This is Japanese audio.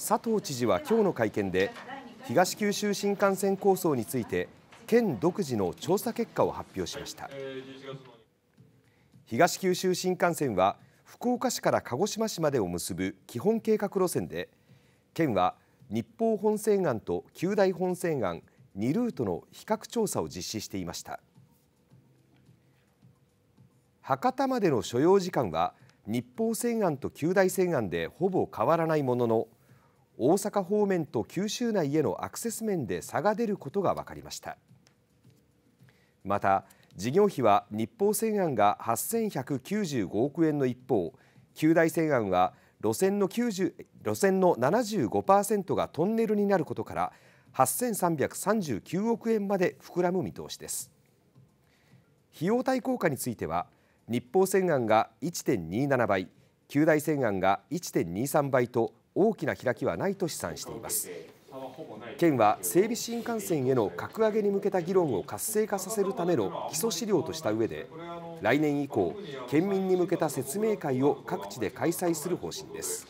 佐藤知事は今日の会見で東九州新幹線構想について県独自の調査結果を発表しました東九州新幹線は福岡市から鹿児島市までを結ぶ基本計画路線で県は日報本線案と九大本線案2ルートの比較調査を実施していました博多までの所要時間は日報線案と九大線案でほぼ変わらないものの大阪方面と九州内へのアクセス面で差が出ることが分かりましたまた事業費は日報線案が8195億円の一方九大線案は路線の90路線の75%がトンネルになることから8339億円まで膨らむ見通しです費用対効果については日報線案が1.27倍九大線案が1.23倍と大きな開きはないと試算しています県は整備新幹線への格上げに向けた議論を活性化させるための基礎資料とした上で来年以降県民に向けた説明会を各地で開催する方針です